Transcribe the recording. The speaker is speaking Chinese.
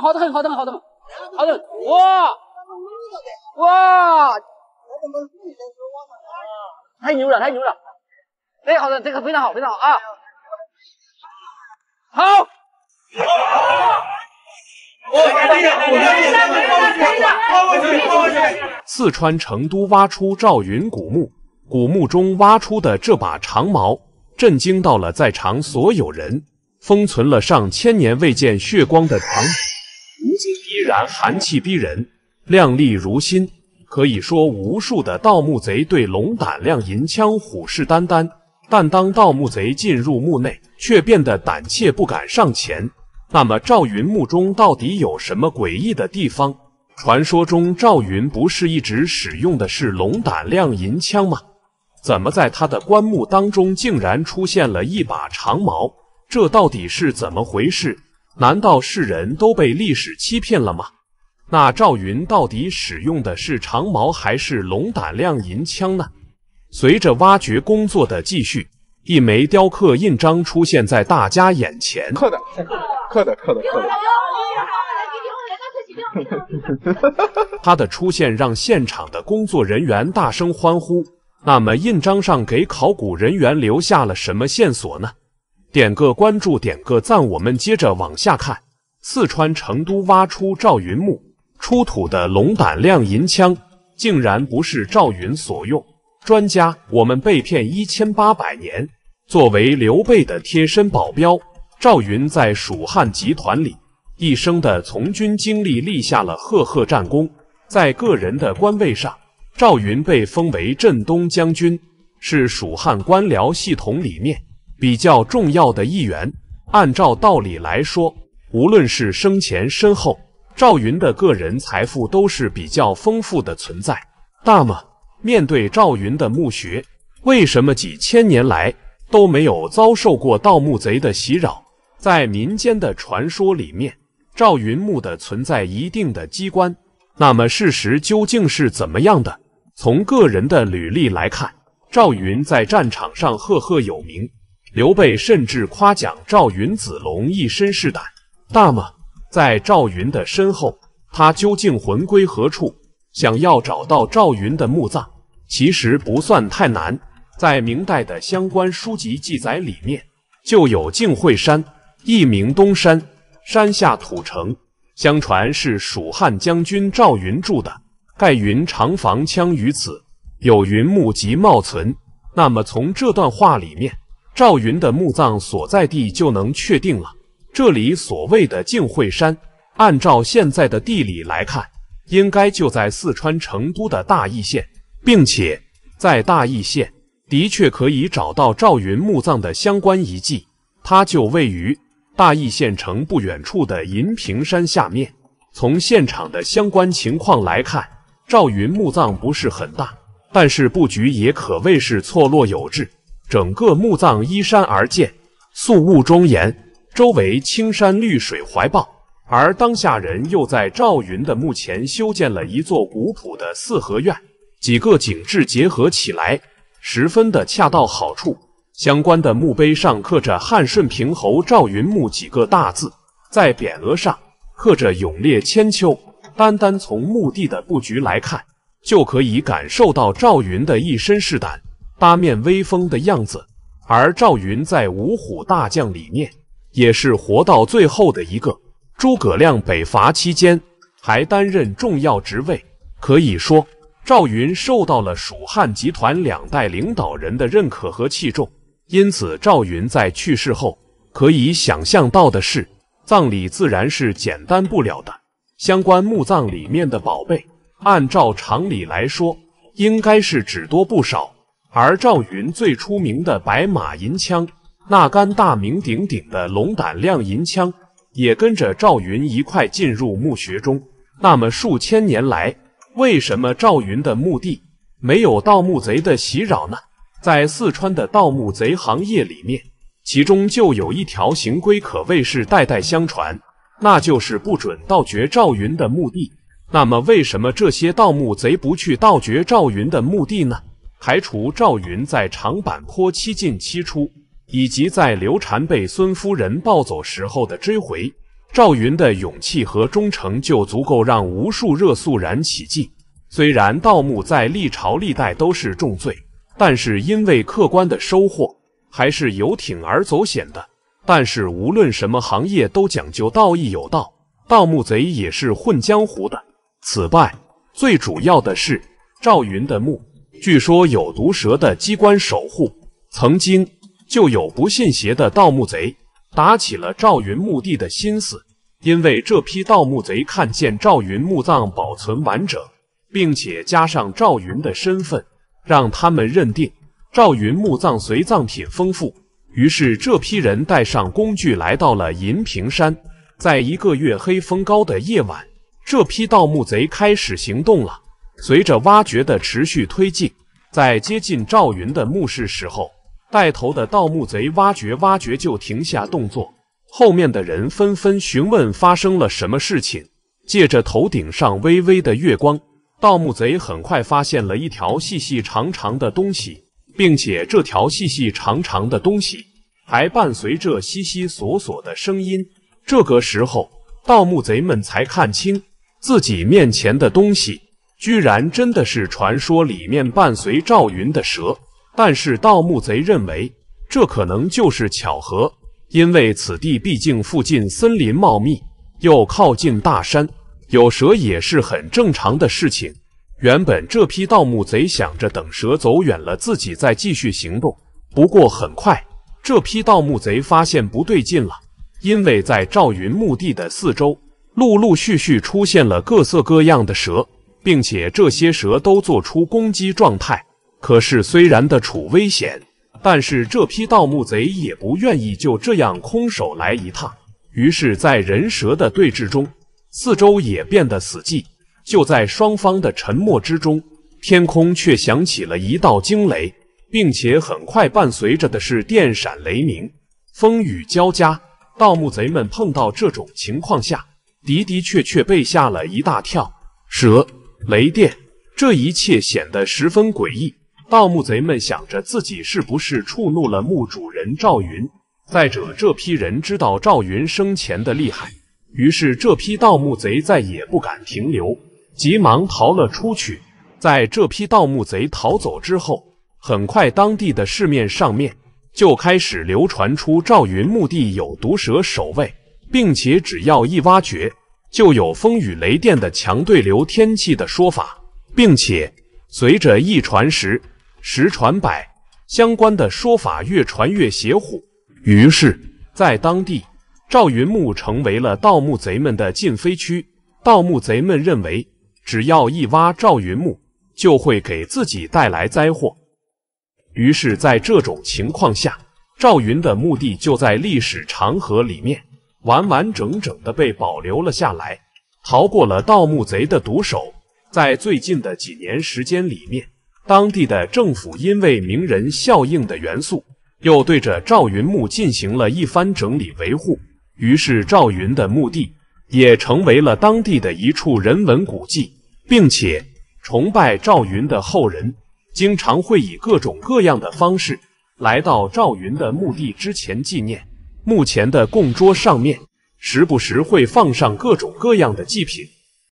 好的很，好的很，好的很，好的哇，哇，太牛了，太牛了，这个好的，这个非常好，非常好啊，好，四我成我挖我赵我古我古我中我出我这把长矛震惊到了在场所有人，封存了上千年未见血光的来，如今依然寒气逼人，亮丽如新，可以说无数的盗墓贼对龙胆亮银枪虎视眈眈。但当盗墓贼进入墓内，却变得胆怯不敢上前。那么赵云墓中到底有什么诡异的地方？传说中赵云不是一直使用的是龙胆亮银枪吗？怎么在他的棺木当中竟然出现了一把长矛？这到底是怎么回事？难道是人都被历史欺骗了吗？那赵云到底使用的是长矛还是龙胆亮银枪呢？随着挖掘工作的继续，一枚雕刻印章出现在大家眼前。刻的，刻的，刻的，刻的。他的出现让现场的工作人员大声欢呼。那么印章上给考古人员留下了什么线索呢？点个关注，点个赞，我们接着往下看。四川成都挖出赵云墓，出土的龙胆亮银枪竟然不是赵云所用。专家，我们被骗一千八百年。作为刘备的贴身保镖，赵云在蜀汉集团里一生的从军经历，立下了赫赫战功。在个人的官位上，赵云被封为镇东将军，是蜀汉官僚系统里面。比较重要的一员，按照道理来说，无论是生前身后，赵云的个人财富都是比较丰富的存在。那么，面对赵云的墓穴，为什么几千年来都没有遭受过盗墓贼的袭扰？在民间的传说里面，赵云墓的存在一定的机关。那么，事实究竟是怎么样的？从个人的履历来看，赵云在战场上赫赫有名。刘备甚至夸奖赵云子龙一身是胆，那么在赵云的身后，他究竟魂归何处？想要找到赵云的墓葬，其实不算太难。在明代的相关书籍记载里面，就有敬惠山，一名东山，山下土城，相传是蜀汉将军赵云住的，盖云长房枪于此，有云墓及茂存。那么从这段话里面。赵云的墓葬所在地就能确定了。这里所谓的“净慧山”，按照现在的地理来看，应该就在四川成都的大邑县，并且在大邑县的确可以找到赵云墓葬的相关遗迹，它就位于大邑县城不远处的银屏山下面。从现场的相关情况来看，赵云墓葬不是很大，但是布局也可谓是错落有致。整个墓葬依山而建，肃穆庄严，周围青山绿水怀抱。而当下人又在赵云的墓前修建了一座古朴的四合院，几个景致结合起来，十分的恰到好处。相关的墓碑上刻着“汉顺平侯赵云墓”几个大字，在匾额上刻着“永烈千秋”。单单从墓地的布局来看，就可以感受到赵云的一身是胆。八面威风的样子，而赵云在五虎大将里面也是活到最后的一个。诸葛亮北伐期间，还担任重要职位，可以说，赵云受到了蜀汉集团两代领导人的认可和器重。因此，赵云在去世后，可以想象到的是，葬礼自然是简单不了的。相关墓葬里面的宝贝，按照常理来说，应该是只多不少。而赵云最出名的白马银枪，那杆大名鼎鼎的龙胆亮银枪，也跟着赵云一块进入墓穴中。那么数千年来，为什么赵云的墓地没有盗墓贼的袭扰呢？在四川的盗墓贼行业里面，其中就有一条行规，可谓是代代相传，那就是不准盗掘赵云的墓地。那么为什么这些盗墓贼不去盗掘赵云的墓地呢？排除赵云在长坂坡七进七出，以及在刘禅被孙夫人抱走时候的追回，赵云的勇气和忠诚就足够让无数热素然起敬。虽然盗墓在历朝历代都是重罪，但是因为客观的收获，还是有铤而走险的。但是无论什么行业都讲究道义有道，盗墓贼也是混江湖的。此外，最主要的是赵云的墓。据说有毒蛇的机关守护，曾经就有不信邪的盗墓贼，打起了赵云墓地的心思。因为这批盗墓贼看见赵云墓葬保存完整，并且加上赵云的身份，让他们认定赵云墓葬随葬品丰富。于是这批人带上工具来到了银屏山，在一个月黑风高的夜晚，这批盗墓贼开始行动了。随着挖掘的持续推进，在接近赵云的墓室时候，带头的盗墓贼挖掘挖掘就停下动作，后面的人纷纷询问发生了什么事情。借着头顶上微微的月光，盗墓贼很快发现了一条细细长长的东西，并且这条细细长长的东西还伴随着悉悉索索的声音。这个时候，盗墓贼们才看清自己面前的东西。居然真的是传说里面伴随赵云的蛇，但是盗墓贼认为这可能就是巧合，因为此地毕竟附近森林茂密，又靠近大山，有蛇也是很正常的事情。原本这批盗墓贼想着等蛇走远了，自己再继续行动。不过很快，这批盗墓贼发现不对劲了，因为在赵云墓地的四周，陆陆续续出现了各色各样的蛇。并且这些蛇都做出攻击状态。可是虽然的处危险，但是这批盗墓贼也不愿意就这样空手来一趟。于是，在人蛇的对峙中，四周也变得死寂。就在双方的沉默之中，天空却响起了一道惊雷，并且很快伴随着的是电闪雷鸣、风雨交加。盗墓贼们碰到这种情况下的的确确被吓了一大跳。蛇。雷电，这一切显得十分诡异。盗墓贼们想着自己是不是触怒了墓主人赵云，再者这批人知道赵云生前的厉害，于是这批盗墓贼再也不敢停留，急忙逃了出去。在这批盗墓贼逃走之后，很快当地的市面上面就开始流传出赵云墓地有毒蛇守卫，并且只要一挖掘。就有风雨雷电的强对流天气的说法，并且随着一传十，十传百，相关的说法越传越邪乎。于是，在当地，赵云墓成为了盗墓贼们的禁飞区。盗墓贼们认为，只要一挖赵云墓，就会给自己带来灾祸。于是，在这种情况下，赵云的墓地就在历史长河里面。完完整整地被保留了下来，逃过了盗墓贼的毒手。在最近的几年时间里面，当地的政府因为名人效应的元素，又对着赵云墓进行了一番整理维护。于是，赵云的墓地也成为了当地的一处人文古迹，并且崇拜赵云的后人经常会以各种各样的方式来到赵云的墓地之前纪念。目前的供桌上面，时不时会放上各种各样的祭品。